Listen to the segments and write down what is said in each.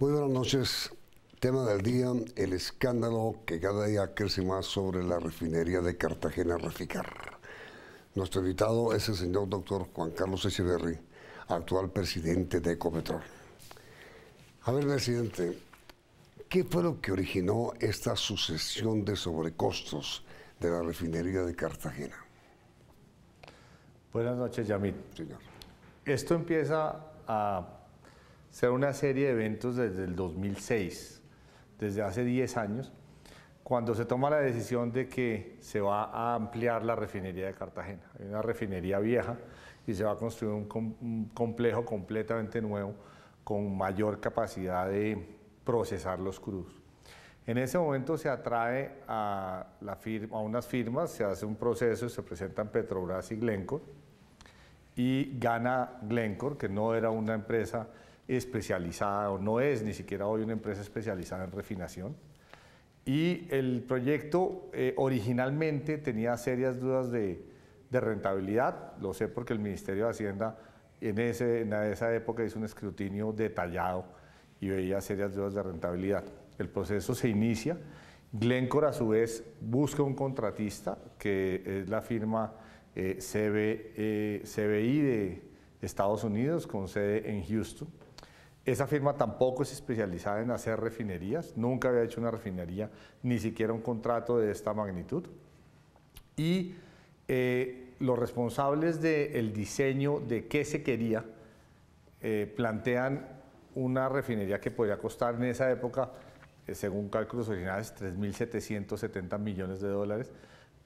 Muy buenas noches. Tema del día, el escándalo que cada día crece más sobre la refinería de Cartagena Reficar. Nuestro invitado es el señor doctor Juan Carlos Echeverry, actual presidente de Ecopetrol. A ver, presidente, ¿qué fue lo que originó esta sucesión de sobrecostos de la refinería de Cartagena? Buenas noches, Yamit. Señor. Esto empieza a será una serie de eventos desde el 2006, desde hace 10 años, cuando se toma la decisión de que se va a ampliar la refinería de Cartagena. Hay una refinería vieja y se va a construir un, complejo completamente nuevo con mayor capacidad de procesar los crudos. En ese momento se atrae a, la a unas firmas, se hace un proceso, se presentan Petrobras y Glencore, y gana Glencore, que no era una empresa especializada, o no es ni siquiera hoy una empresa especializada en refinación. Y el proyecto eh, originalmente tenía serias dudas de, rentabilidad, lo sé porque el Ministerio de Hacienda en, esa época hizo un escrutinio detallado y veía serias dudas de rentabilidad. El proceso se inicia. Glencore a su vez busca un contratista que es la firma eh, CBI eh, de Estados Unidos con sede en Houston esa firma tampoco es especializada en hacer refinerías, nunca había hecho una refinería, ni siquiera un contrato de esta magnitud. Y eh, los responsables del diseño de qué se quería eh, plantean una refinería que podría costar en esa época, eh, según cálculos originales, 3.770 millones de dólares,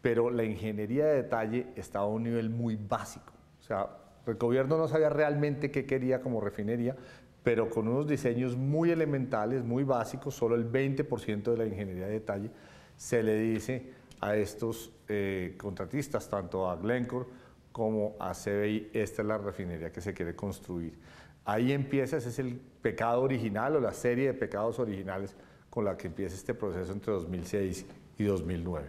pero la ingeniería de detalle estaba a un nivel muy básico. O sea, el gobierno no sabía realmente qué quería como refinería, pero con unos diseños muy elementales, muy básicos, solo el 20% de la ingeniería de detalle se le dice a estos eh, contratistas, tanto a Glencore como a CBI, esta es la refinería que se quiere construir. Ahí empieza, ese es el pecado original o la serie de pecados originales con la que empieza este proceso entre 2006 y 2009.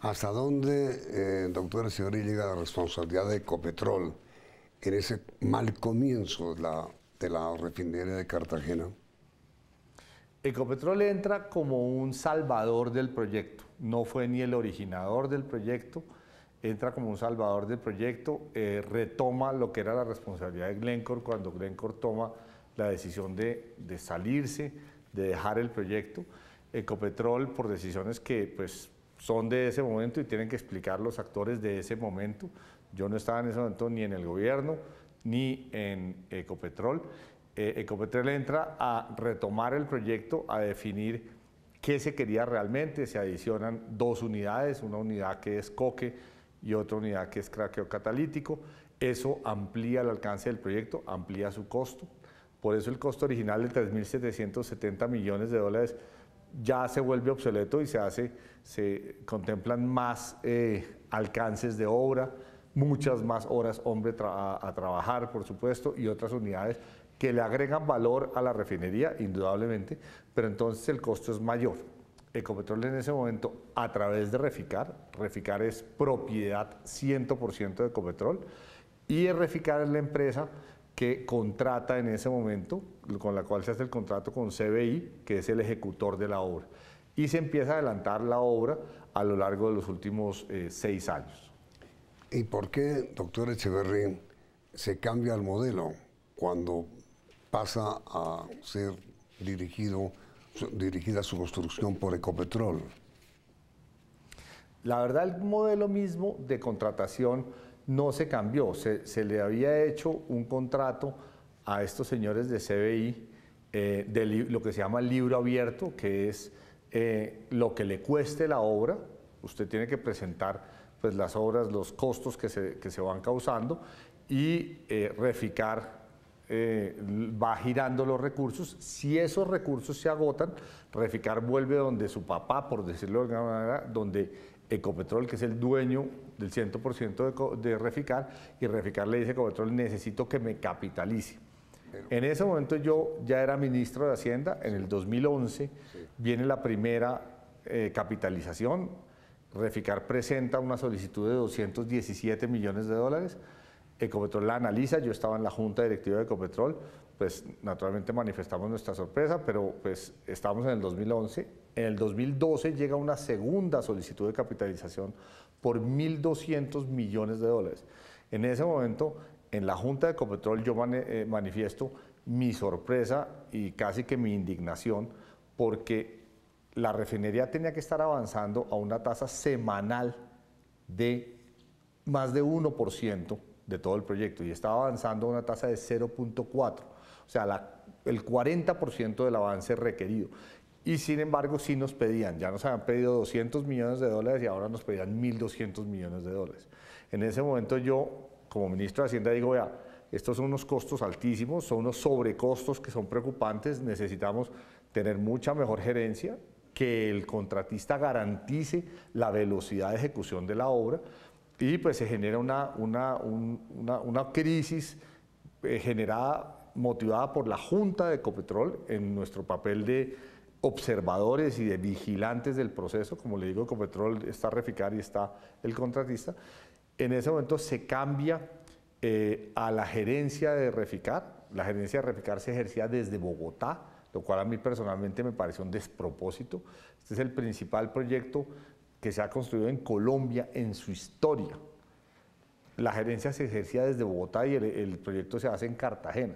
¿Hasta dónde, doctora eh, doctor llega la responsabilidad de Ecopetrol en ese mal comienzo de la de la refinería de Cartagena? Ecopetrol entra como un salvador del proyecto, no fue ni el originador del proyecto, entra como un salvador del proyecto, eh, retoma lo que era la responsabilidad de Glencore cuando Glencore toma la decisión de, salirse, de dejar el proyecto. Ecopetrol, por decisiones que pues, son de ese momento y tienen que explicar los actores de ese momento. Yo no estaba en ese momento ni en el gobierno, ni en Ecopetrol. Eh, Ecopetrol entra a retomar el proyecto, a definir qué se quería realmente. Se adicionan dos unidades, una unidad que es coque y otra unidad que es craqueo catalítico. Eso amplía el alcance del proyecto, amplía su costo. Por eso el costo original de 3.770 millones de dólares ya se vuelve obsoleto y se hace, se contemplan más eh, alcances de obra, muchas más horas hombre a trabajar, por supuesto, y otras unidades que le agregan valor a la refinería, indudablemente, pero entonces el costo es mayor. Ecopetrol en ese momento, a través de Reficar, Reficar es propiedad 100% de Ecopetrol, y Reficar es la empresa que contrata en ese momento, con la cual se hace el contrato con CBI, que es el ejecutor de la obra, y se empieza a adelantar la obra a lo largo de los últimos eh, seis años. ¿Y por qué, doctor Echeverry, se cambia el modelo cuando pasa a ser dirigido, dirigida su construcción por Ecopetrol? La verdad, el modelo mismo de contratación no se cambió. Se, le había hecho un contrato a estos señores de CBI eh, de lo que se llama libro abierto, que es eh, lo que le cueste la obra. Usted tiene que presentar pues, las obras, los costos que se, van causando y eh, reficar eh, va girando los recursos. Si esos recursos se agotan, Reficar vuelve donde su papá, por decirlo de alguna manera, donde Ecopetrol, que es el dueño del 100% de, de, Reficar, y Reficar le dice a Ecopetrol, necesito que me capitalice. en ese momento yo ya era ministro de Hacienda, en el 2011 viene la primera eh, capitalización, Reficar presenta una solicitud de 217 millones de dólares. Ecopetrol la analiza, yo estaba en la junta directiva de Ecopetrol, pues naturalmente manifestamos nuestra sorpresa, pero pues estamos en el 2011. En el 2012 llega una segunda solicitud de capitalización por 1.200 millones de dólares. En ese momento, en la junta de Ecopetrol yo eh, manifiesto mi sorpresa y casi que mi indignación porque la refinería tenía que estar avanzando a una tasa semanal de más de 1% de todo el proyecto y estaba avanzando a una tasa de 0.4, o sea, el 40% del avance requerido. Y sin embargo, sí nos pedían, ya nos habían pedido 200 millones de dólares y ahora nos pedían 1.200 millones de dólares. En ese momento yo, como ministro de Hacienda, digo, ya estos son unos costos altísimos, son unos sobrecostos que son preocupantes, necesitamos tener mucha mejor gerencia, que el contratista garantice la velocidad de ejecución de la obra y pues se genera una, crisis eh, generada, motivada por la Junta de Copetrol, en nuestro papel de observadores y de vigilantes del proceso, como le digo, Ecopetrol está Reficar y está el contratista, en ese momento se cambia eh, a la gerencia de Reficar, la gerencia de Reficar se ejercía desde Bogotá, lo cual a mí personalmente me parece un despropósito. Este es el principal proyecto que se ha construido en Colombia en su historia. La gerencia se ejercía desde Bogotá y el, proyecto se hace en Cartagena.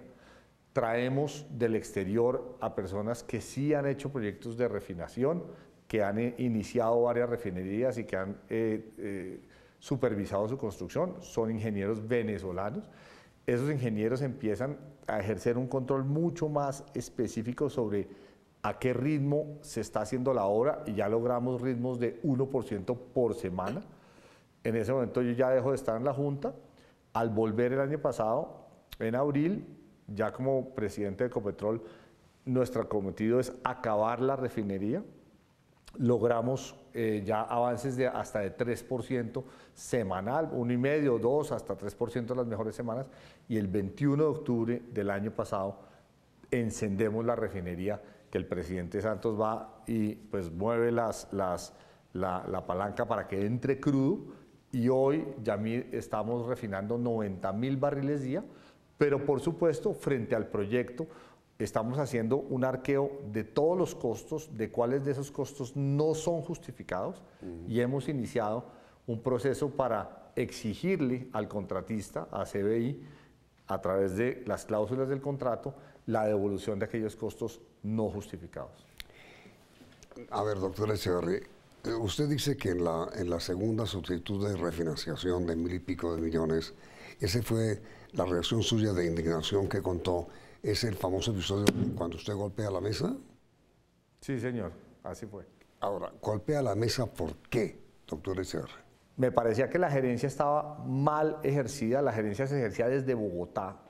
Traemos del exterior a personas que sí han hecho proyectos de refinación, que han eh, iniciado varias refinerías y que han eh, eh, supervisado su construcción. Son ingenieros venezolanos esos ingenieros empiezan a ejercer un control mucho más específico sobre a qué ritmo se está haciendo la obra y ya logramos ritmos de 1% por semana. En ese momento yo ya dejo de estar en la Junta. Al volver el año pasado, en abril, ya como presidente de Ecopetrol, nuestro cometido es acabar la refinería, logramos eh, ya avances de hasta de 3% semanal, 1,5, 2, hasta 3% las mejores semanas, y el 21 de octubre del año pasado encendemos la refinería que el presidente Santos va y pues mueve las, las, la, la palanca para que entre crudo y hoy ya estamos refinando 90 mil barriles día, pero por supuesto frente al proyecto estamos haciendo un arqueo de todos los costos, de cuáles de esos costos no son justificados y hemos iniciado un proceso para exigirle al contratista, a CBI, a través de las cláusulas del contrato, la devolución de aquellos costos no justificados. A ver, doctor Echeverry, eh, usted dice que en la, en la segunda solicitud de refinanciación de mil y pico de millones, esa fue la reacción suya de indignación que contó es el famoso episodio cuando usted golpea la mesa. Sí, señor, así fue. Ahora, golpea la mesa, ¿por qué, doctor Echeverría? Me parecía que la gerencia estaba mal ejercida, la gerencia se ejercía desde Bogotá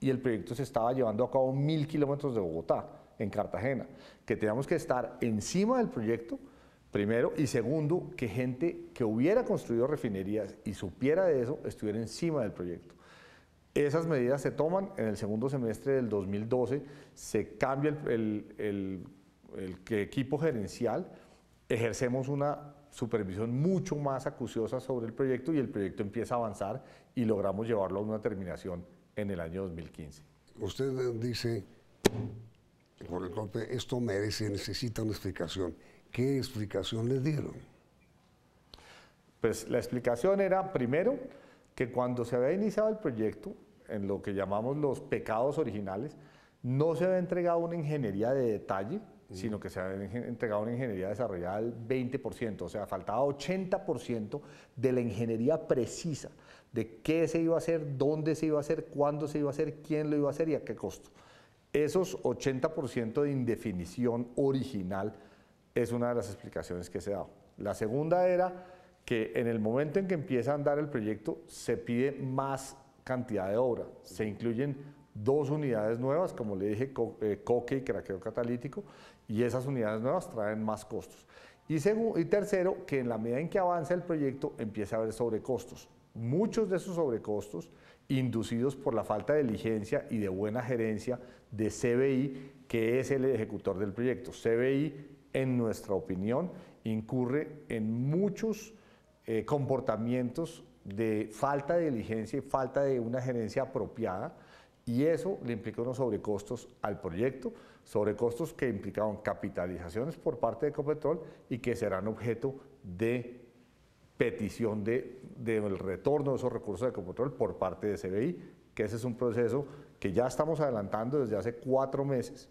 y el proyecto se estaba llevando a cabo mil kilómetros de Bogotá, en Cartagena, que teníamos que estar encima del proyecto, primero, y segundo, que gente que hubiera construido refinerías y supiera de eso estuviera encima del proyecto. Esas medidas se toman en el segundo semestre del 2012, se cambia el, equipo gerencial, ejercemos una supervisión mucho más acuciosa sobre el proyecto y el proyecto empieza a avanzar y logramos llevarlo a una terminación en el año 2015. Usted eh, dice, por el golpe, esto merece, necesita una explicación. ¿Qué explicación le dieron? Pues la explicación era, primero, que cuando se había iniciado el proyecto, en lo que llamamos los pecados originales, no se había entregado una ingeniería de detalle, sino que se había entregado una ingeniería desarrollada al 20%, o sea, faltaba 80% de la ingeniería precisa, de qué se iba a hacer, dónde se iba a hacer, cuándo se iba a hacer, quién lo iba a hacer y a qué costo. Esos 80% de indefinición original es una de las explicaciones que se da. La segunda era que en el momento en que empieza a andar el proyecto se pide más cantidad de obra. Se incluyen dos unidades nuevas, como le dije, eh, coque y craqueo catalítico, y esas unidades nuevas traen más costos. Y, y tercero, que en la medida en que avanza el proyecto empieza a haber sobrecostos. Muchos de esos sobrecostos inducidos por la falta de diligencia y de buena gerencia de CBI, que es el ejecutor del proyecto. CBI, en nuestra opinión, incurre en muchos eh, comportamientos de falta de diligencia y falta de una gerencia apropiada y eso le implica unos sobrecostos al proyecto, sobrecostos que implicaban capitalizaciones por parte de Ecopetrol y que serán objeto de petición del de, retorno de esos recursos de Ecopetrol por parte de CBI, que ese es un proceso que ya estamos adelantando desde hace cuatro meses.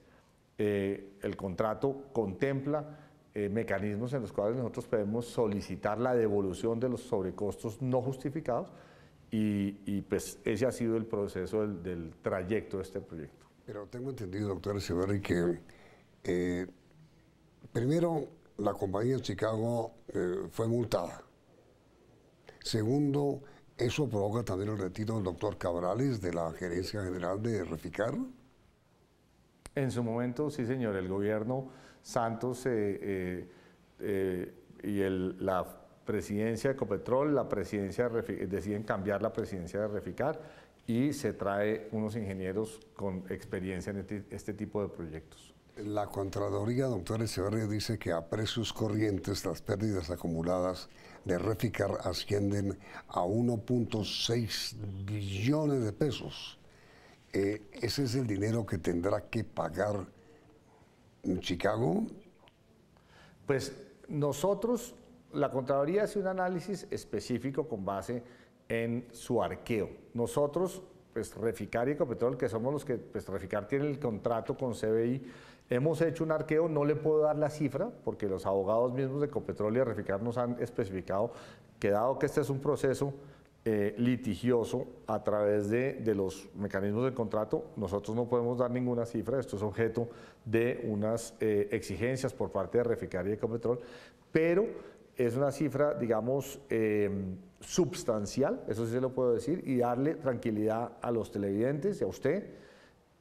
Eh, el contrato contempla eh, mecanismos en los cuales nosotros podemos solicitar la devolución de los sobrecostos no justificados y, pues ese ha sido el proceso del, trayecto de este proyecto. Pero tengo entendido, doctor Echeverry, que eh, primero la compañía de Chicago eh, fue multada. Segundo, eso provoca también el retiro del doctor Cabrales de la gerencia general de Reficar. En su momento, sí, señor, el gobierno Santos eh, eh, eh, y la presidencia de Copetrol, la presidencia deciden cambiar la presidencia de Reficar y se trae unos ingenieros con experiencia en este, este tipo de proyectos. La Contraloría, doctor Echeverría, dice que a precios corrientes las pérdidas acumuladas de Reficar ascienden a 1.6 billones de pesos. ese es el dinero que tendrá que pagar Chicago? Pues nosotros, la Contraloría hace un análisis específico con base en su arqueo. Nosotros, pues Reficar y Ecopetrol, que somos los que, pues Reficar tiene el contrato con CBI, hemos hecho un arqueo, no le puedo dar la cifra, porque los abogados mismos de Ecopetrol y Reficar nos han especificado que dado que este es un proceso eh, litigioso a través de, los mecanismos de contrato, nosotros no podemos dar ninguna cifra, esto es objeto de unas eh, exigencias por parte de Reficar y Ecopetrol, pero es una cifra, digamos, sustancial em, substancial, eso sí se lo puedo decir, y darle tranquilidad a los televidentes y a usted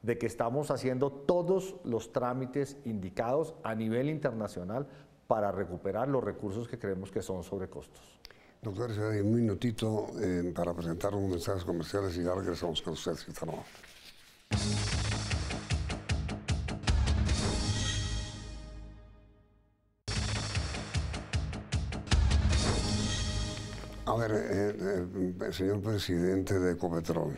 de que estamos haciendo todos los trámites indicados a nivel internacional para recuperar los recursos que creemos que son sobrecostos Doctor, se da un minutito eh, para presentar unos mensajes comerciales y ya regresamos con ustedes, está A ver, eh, eh, señor presidente de Copetrol,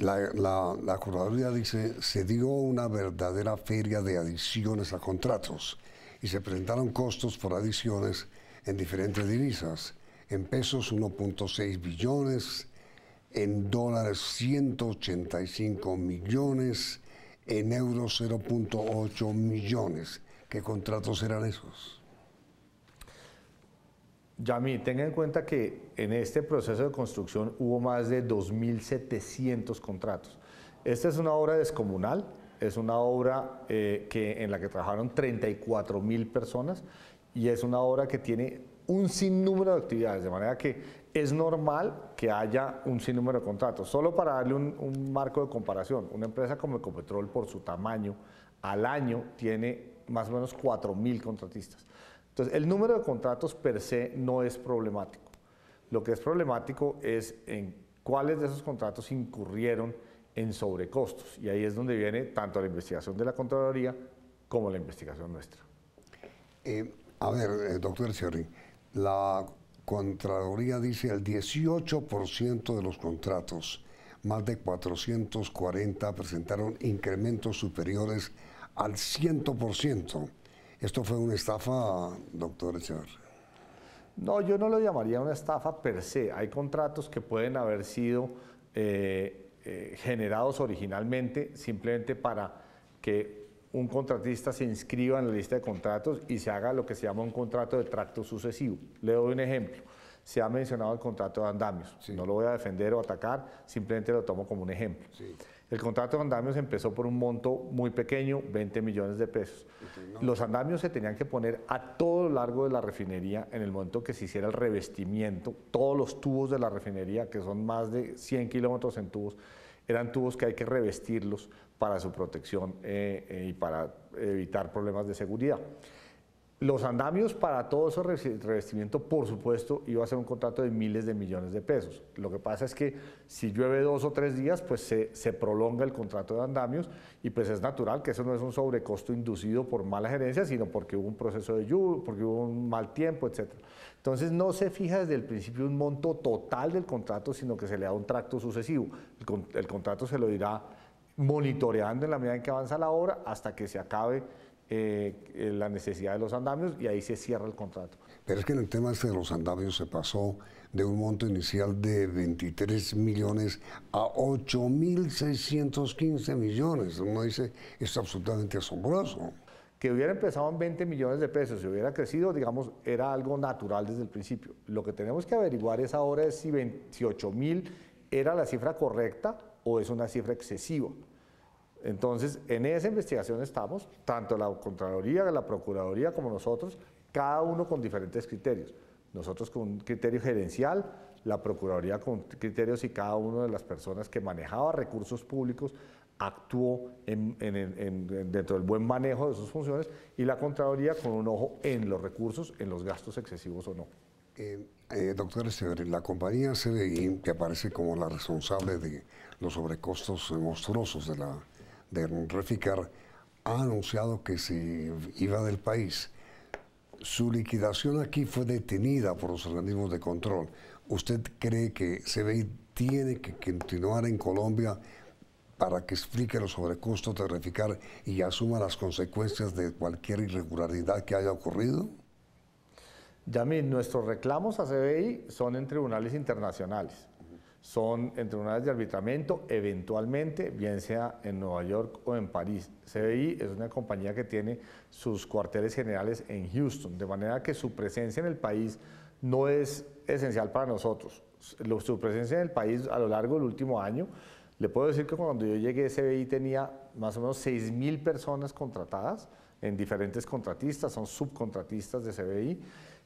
la, la, la curaduría dice, se dio una verdadera feria de adiciones a contratos y se presentaron costos por adiciones en diferentes divisas en pesos 1.6 billones, en dólares 185 millones, en euros 0.8 millones. ¿Qué contratos eran esos? Yami, tenga en cuenta que en este proceso de construcción hubo más de 2.700 contratos. Esta es una obra descomunal, es una obra eh, que, en la que trabajaron 34.000 personas y es una obra que tiene un sinnúmero de actividades, de manera que es normal que haya un sinnúmero de contratos. Solo para darle un, marco de comparación, una empresa como Ecopetrol, por su tamaño, al año tiene más o menos 4.000 contratistas. Entonces, el número de contratos per se no es problemático. Lo que es problemático es en cuáles de esos contratos incurrieron en sobrecostos. Y ahí es donde viene tanto la investigación de la Contraloría como la investigación nuestra. Eh, a ver, eh, doctor Sierri, la Contraloría dice el 18% de los contratos, más de 440 presentaron incrementos superiores al 100%. ¿Esto fue una estafa, doctor Echeverría? No, yo no lo llamaría una estafa per se. Hay contratos que pueden haber sido eh, eh, generados originalmente simplemente para que un contratista se inscriba en la lista de contratos y se haga lo que se llama un contrato de tracto sucesivo. Le doy un ejemplo. Se ha mencionado el contrato de andamios. No lo voy a defender o atacar, simplemente lo tomo como un ejemplo. El contrato de andamios empezó por un monto muy pequeño, 20 millones de pesos. Los andamios se tenían que poner a todo lo largo de la refinería en el momento que se hiciera el revestimiento. Todos los tubos de la refinería, que son más de 100 kilómetros en tubos, eran tubos que hay que revestirlos para su protección eh, eh, y para evitar problemas de seguridad. Los andamios para todo ese revestimiento, por supuesto, iba a ser un contrato de miles de millones de pesos. Lo que pasa es que si llueve dos o tres días, pues se, prolonga el contrato de andamios y pues es natural que eso no es un sobrecosto inducido por mala gerencia, sino porque hubo un proceso de lluvia, porque hubo un mal tiempo, etc. Entonces no se fija desde el principio un monto total del contrato, sino que se le da un tracto sucesivo. el contrato se lo dirá monitoreando en la medida en que avanza la obra hasta que se acabe eh, eh, la necesidad de los andamios y ahí se cierra el contrato. Pero es que en el tema este de los andamios se pasó de un monto inicial de 23 millones a 8.615 millones. Uno dice, es absolutamente asombroso. Que hubiera empezado en 20 millones de pesos, si hubiera crecido, digamos, era algo natural desde el principio. Lo que tenemos que averiguar es ahora si 28 mil era la cifra correcta o es una cifra excesiva. Entonces, en esa investigación estamos, tanto la Contraloría, la Procuraduría como nosotros, cada uno con diferentes criterios. Nosotros con un criterio gerencial, la Procuraduría con criterios y cada una de las personas que manejaba recursos públicos actuó dentro del buen manejo de sus funciones y la Contraloría con un ojo en los recursos, en los gastos excesivos o no. Eh, doctor Esteverín, la compañía CBI que aparece como la responsable de los sobrecostos monstruosos de la de Reficar, ha anunciado que se iba del país. Su liquidación aquí fue detenida por los organismos de control. ¿Usted cree que CBI tiene que continuar en Colombia para que explique los sobrecostos de Reficar y asuma las consecuencias de cualquier irregularidad que haya ocurrido? Yami, nuestros reclamos a CBI son en tribunales internacionales, son en tribunales de arbitramiento, eventualmente, bien sea en Nueva York o en París. CBI es una compañía que tiene sus cuarteles generales en Houston, de manera que su presencia en el país no es esencial para nosotros. Su presencia en el país a lo largo del último año, le puedo decir que cuando yo llegué, CBI tenía más o menos mil personas contratadas en diferentes contratistas, son subcontratistas de CBI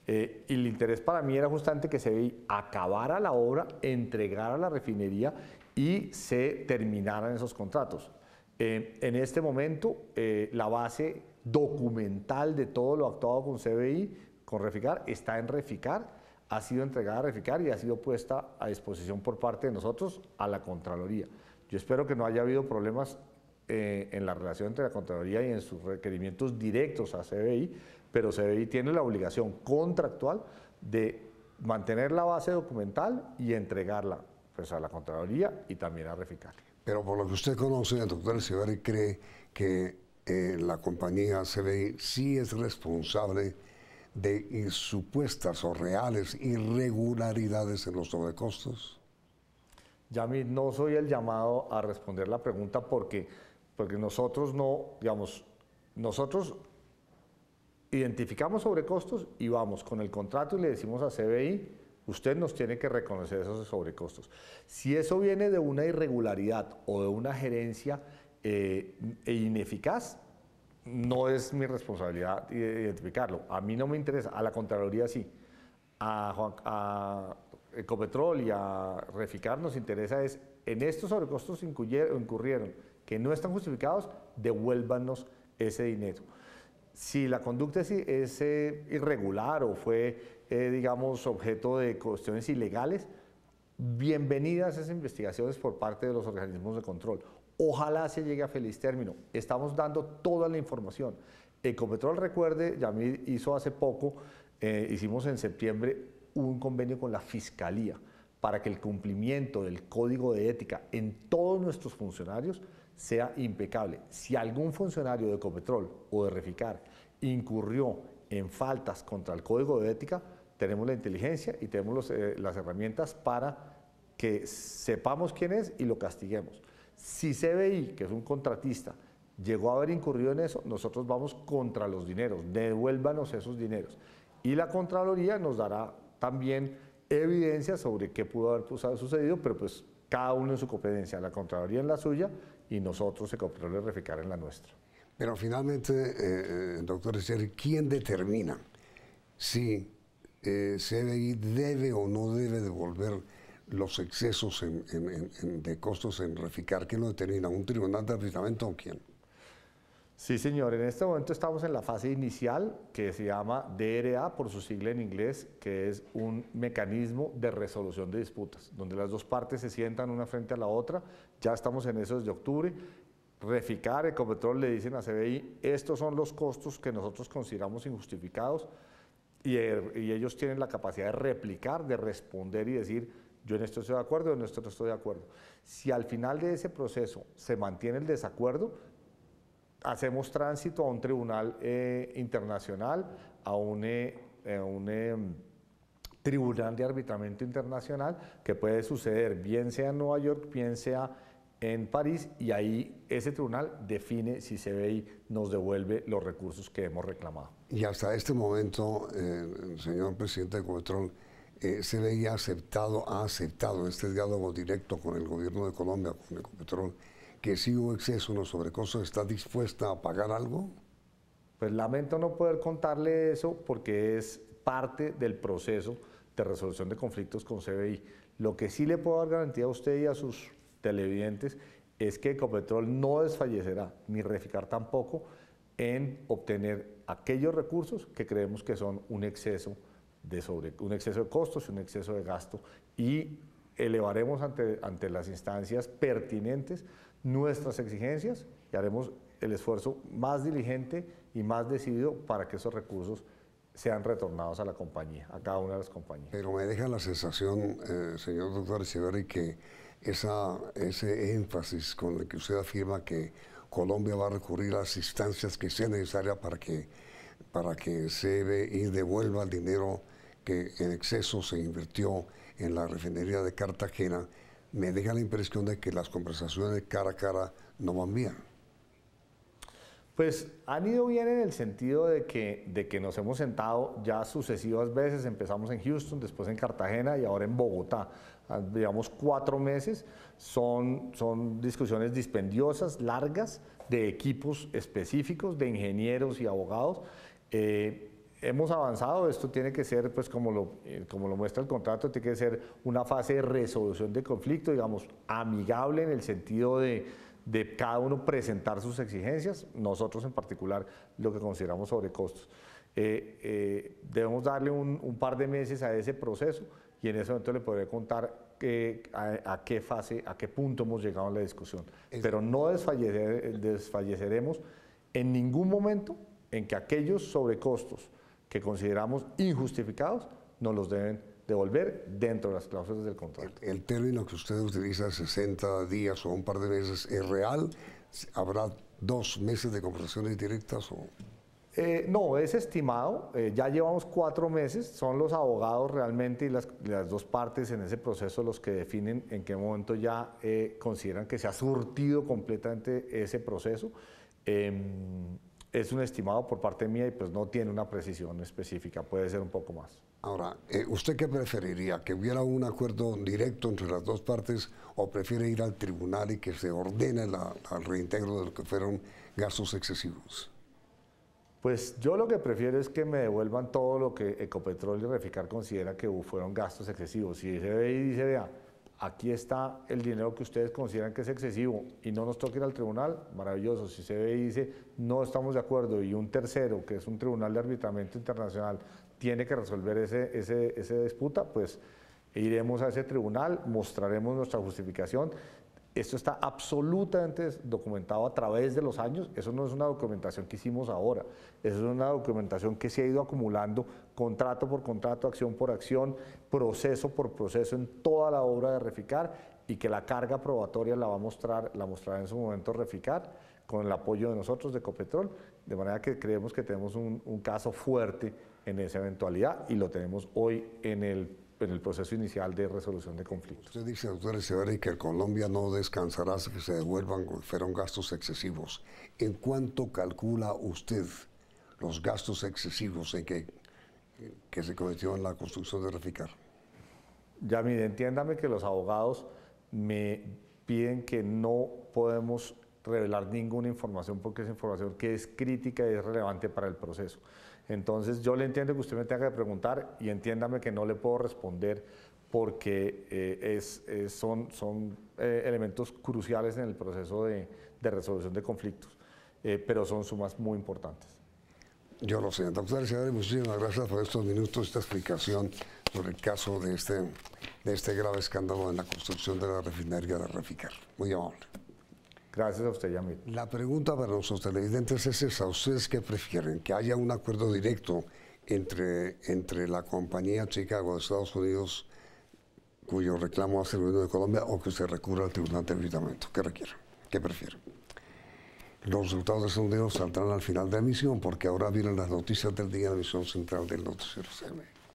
eh, y el interés para mí era justamente que CBI acabara la obra, entregara la refinería y se terminaran esos contratos. en este momento, eh, la base documental de todo lo actuado con CBI, con Reficar, está en Reficar, ha sido entregada a Reficar y ha sido puesta a disposición por parte de nosotros a la Contraloría. Yo espero que no haya habido problemas eh, en la relación entre la Contraloría y en sus requerimientos directos a CBI, pero CBI tiene la obligación contractual de mantener la base documental y entregarla pues, a la Contraloría y también a Reficar. Pero por lo que usted conoce, el doctor cree que eh, la compañía CBI sí es responsable de supuestas o reales irregularidades en los sobrecostos. Yami, no soy el llamado a responder la pregunta porque porque nosotros no, digamos, nosotros identificamos sobrecostos y vamos con el contrato y le decimos a CBI, usted nos tiene que reconocer esos sobrecostos. Si eso viene de una irregularidad o de una gerencia eh, e ineficaz, no es mi responsabilidad identificarlo. A mí no me interesa, a la Contraloría sí. A, Ecopetrol y a Reficar nos interesa es, en estos sobrecostos incurrieron que no están justificados, devuélvanos ese dinero. Si la conducta es, eh, irregular o fue, eh, digamos, objeto de cuestiones ilegales, bienvenidas esas investigaciones por parte de los organismos de control. Ojalá se llegue a feliz término. Estamos dando toda la información. Ecopetrol, recuerde, me hizo hace poco, eh, hicimos en septiembre un convenio con la Fiscalía para que el cumplimiento del código de ética en todos nuestros funcionarios sea impecable. Si algún funcionario de Ecopetrol o de Reficar incurrió en faltas contra el código de ética, tenemos la inteligencia y tenemos eh, las herramientas para que sepamos quién es y lo castiguemos. Si CBI, que es un contratista, llegó a haber incurrido en eso, nosotros vamos contra los dineros, devuélvanos esos dineros. Y la Contraloría nos dará también evidencia sobre qué pudo haber sucedido, pero pues cada uno en su competencia, la Contraloría en la suya y nosotros, se Ecopetróleo, reficar en la nuestra. Pero finalmente, eh, eh, doctor ¿quién determina si eh, CBI debe o no debe devolver los excesos de costos en Reficar? ¿Quién lo determina? ¿Un tribunal de arbitramiento o quién? Sí, señor. En este momento estamos en la fase inicial que se llama DRA por su sigla en inglés, que es un mecanismo de resolución de disputas, donde las dos partes se sientan una frente a la otra. Ya estamos en eso desde octubre. Reficar, Ecopetrol le dicen a CBI, estos son los costos que nosotros consideramos injustificados y, y ellos tienen la capacidad de replicar, de responder y decir, yo en esto estoy de acuerdo, en esto no estoy de acuerdo. Si al final de ese proceso se mantiene el desacuerdo, hacemos tránsito a un tribunal eh, internacional, a un, eh, eh, tribunal de arbitramiento internacional, que puede suceder bien sea en Nueva York, bien sea en París y ahí ese tribunal define si CBI nos devuelve los recursos que hemos reclamado. Y hasta este momento, señor presidente de se eh, CBI ha aceptado, ha aceptado este diálogo directo con el gobierno de Colombia, con Ecopetrol, que si hubo exceso, los sobrecostos, ¿está dispuesta a pagar algo? Pues lamento no poder contarle eso porque es parte del proceso de resolución de conflictos con CBI. Lo que sí le puedo dar garantía a usted y a sus televidentes es que Ecopetrol no desfallecerá, ni Reficar tampoco, en obtener aquellos recursos que creemos que son un exceso de, sobre, un exceso de costos y un exceso de gasto y elevaremos ante, ante las instancias pertinentes nuestras exigencias y haremos el esfuerzo más diligente y más decidido para que esos recursos sean retornados a la compañía, a cada una de las compañías. Pero me deja la sensación, eh, señor doctor Echeverri, que esa, ese énfasis con el que usted afirma que Colombia va a recurrir a las instancias que sean necesarias para que, para que se ve y devuelva el dinero que en exceso se invirtió en la refinería de Cartagena, me deja la impresión de que las conversaciones cara a cara no van bien. Pues han ido bien en el sentido de que, de que nos hemos sentado ya sucesivas veces, empezamos en Houston, después en Cartagena y ahora en Bogotá. Ah, llevamos cuatro meses, son, son discusiones dispendiosas, largas, de equipos específicos, de ingenieros y abogados. Eh, hemos avanzado, esto tiene que ser, pues eh, como lo, muestra el contrato, tiene que ser una fase de resolución de conflicto, digamos, amigable en el sentido de, cada uno presentar sus exigencias, nosotros en particular lo que consideramos sobre costos. Eh, eh, debemos darle un, par de meses a ese proceso y en ese momento le podré contar a, qué fase, a qué punto hemos llegado en la discusión. Pero no desfalleceremos en ningún momento en que aquellos sobrecostos que consideramos injustificados, nos los deben devolver dentro de las cláusulas del contrato. El, término que usted utiliza, 60 días o un par de meses, ¿es real? ¿Habrá dos meses de conversaciones directas? O... Eh, no, es estimado. Eh, ya llevamos cuatro meses. Son los abogados realmente y las, las, dos partes en ese proceso los que definen en qué momento ya eh, consideran que se ha surtido completamente ese proceso. Em, es un estimado por parte mía y pues no tiene una precisión específica, puede ser un poco más. Ahora, eh, ¿usted qué preferiría? ¿Que hubiera un acuerdo directo entre las dos partes o prefiere ir al tribunal y que se ordene la, el reintegro de lo que fueron gastos excesivos? Pues yo lo que prefiero es que me devuelvan todo lo que Ecopetrol y Reficar considera que fueron gastos excesivos. Si dice y dice vea aquí está el dinero que ustedes consideran que es excesivo y no nos ir al tribunal, maravilloso. Si se ve y dice, no estamos de acuerdo y un tercero, que es un tribunal de arbitramiento internacional, tiene que resolver esa disputa, pues iremos a ese tribunal, mostraremos nuestra justificación esto está absolutamente documentado a través de los años. Eso no es una documentación que hicimos ahora. Eso es una documentación que se ha ido acumulando contrato por contrato, acción por acción, proceso por proceso en toda la obra de Reficar y que la carga probatoria la va a mostrar, la mostrará en su momento Reficar con el apoyo de nosotros de Copetrol, de manera que creemos que tenemos un, un caso fuerte en esa eventualidad y lo tenemos hoy en el en el proceso inicial de resolución de conflictos. Usted dice, doctor Echeverri, que Colombia no descansará hasta que se devuelvan, fueron gastos excesivos. ¿En cuánto calcula usted los gastos excesivos en que, que se cometió en la construcción de Reficar? Ya, mire, entiéndame que los abogados me piden que no podemos revelar ninguna información porque es información que es crítica y es relevante para el proceso. Entonces yo le entiendo que usted me tenga que preguntar y entiéndame que no le puedo responder porque eh, son, eh, elementos cruciales en el proceso de, resolución de conflictos, eh, pero son sumas muy importantes. Yo lo sé. Doctor Ciudad, muchísimas gracias por estos minutos, esta explicación sobre el caso de este, este grave escándalo en la construcción de la refinería de Reficar. Muy amable. Gracias a usted, Yamil. La pregunta para nuestros televidentes es esa. ¿Ustedes qué prefieren? ¿Que haya un acuerdo directo entre, entre la compañía Chicago de Estados Unidos, cuyo reclamo hace el gobierno de Colombia, o que se recurra al Tribunal de Enjuiciamiento? ¿Qué requieren? ¿Qué prefieren? Los resultados de ese sondeo saldrán al final de la emisión, porque ahora vienen las noticias del día de la emisión central del Noticiero CM.